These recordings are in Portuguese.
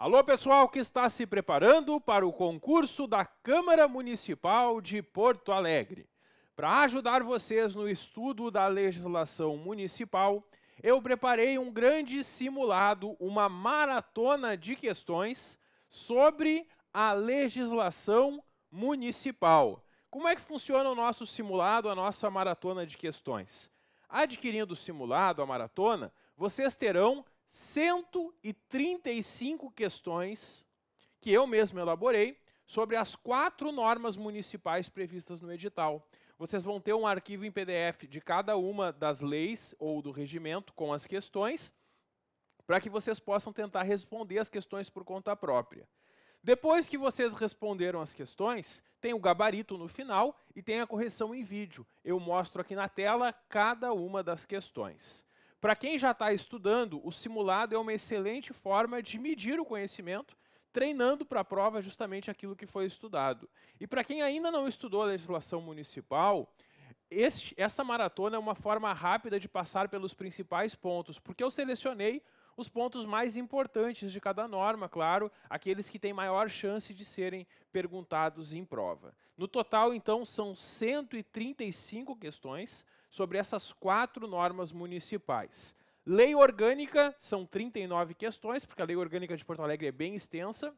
Alô, pessoal que está se preparando para o concurso da Câmara Municipal de Porto Alegre. Para ajudar vocês no estudo da legislação municipal, eu preparei um grande simulado, uma maratona de questões sobre a legislação municipal. Como é que funciona o nosso simulado, a nossa maratona de questões? Adquirindo o simulado, a maratona, vocês terão 135 questões que eu mesmo elaborei sobre as quatro normas municipais previstas no edital. Vocês vão ter um arquivo em PDF de cada uma das leis ou do regimento com as questões, para que vocês possam tentar responder as questões por conta própria. Depois que vocês responderam as questões, tem o gabarito no final e tem a correção em vídeo. Eu mostro aqui na tela cada uma das questões. Para quem já está estudando, o simulado é uma excelente forma de medir o conhecimento, treinando para a prova justamente aquilo que foi estudado. E para quem ainda não estudou a legislação municipal, este, essa maratona é uma forma rápida de passar pelos principais pontos, porque eu selecionei os pontos mais importantes de cada norma, claro, aqueles que têm maior chance de serem perguntados em prova. No total, então, são 135 questões, sobre essas quatro normas municipais. Lei orgânica, são 39 questões, porque a lei orgânica de Porto Alegre é bem extensa.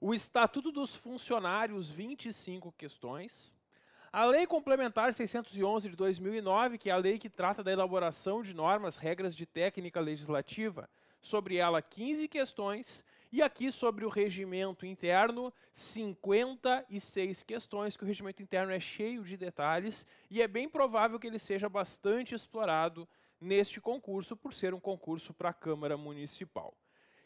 O Estatuto dos Funcionários, 25 questões. A Lei Complementar 611 de 2009, que é a lei que trata da elaboração de normas, regras de técnica legislativa, sobre ela 15 questões. E aqui sobre o regimento interno, 56 questões, que o regimento interno é cheio de detalhes e é bem provável que ele seja bastante explorado neste concurso, por ser um concurso para a Câmara Municipal.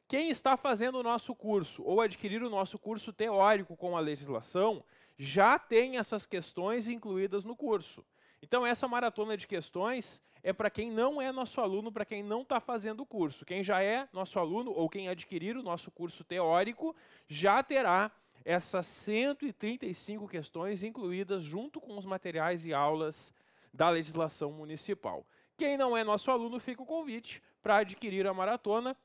Quem está fazendo o nosso curso ou adquirir o nosso curso teórico com a legislação já tem essas questões incluídas no curso. Então, essa maratona de questões é para quem não é nosso aluno, para quem não está fazendo o curso. Quem já é nosso aluno ou quem adquirir o nosso curso teórico já terá essas 135 questões incluídas junto com os materiais e aulas da legislação municipal. Quem não é nosso aluno, fica o convite para adquirir a maratona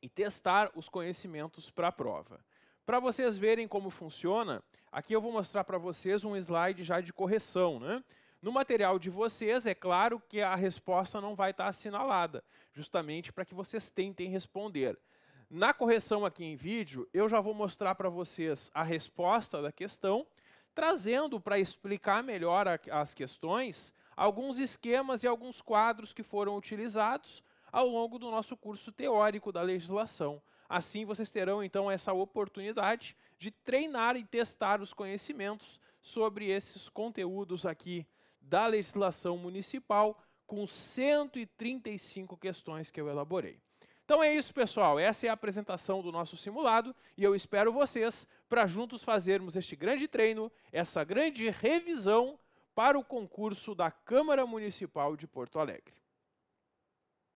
e testar os conhecimentos para a prova. Para vocês verem como funciona, aqui eu vou mostrar para vocês um slide já de correção, né? No material de vocês, é claro que a resposta não vai estar assinalada, justamente para que vocês tentem responder. Na correção aqui em vídeo, eu já vou mostrar para vocês a resposta da questão, trazendo para explicar melhor as questões alguns esquemas e alguns quadros que foram utilizados ao longo do nosso curso teórico da legislação. Assim, vocês terão então essa oportunidade de treinar e testar os conhecimentos sobre esses conteúdos aqui da legislação municipal, com 135 questões que eu elaborei. Então é isso, pessoal. Essa é a apresentação do nosso simulado e eu espero vocês para juntos fazermos este grande treino, essa grande revisão para o concurso da Câmara Municipal de Porto Alegre.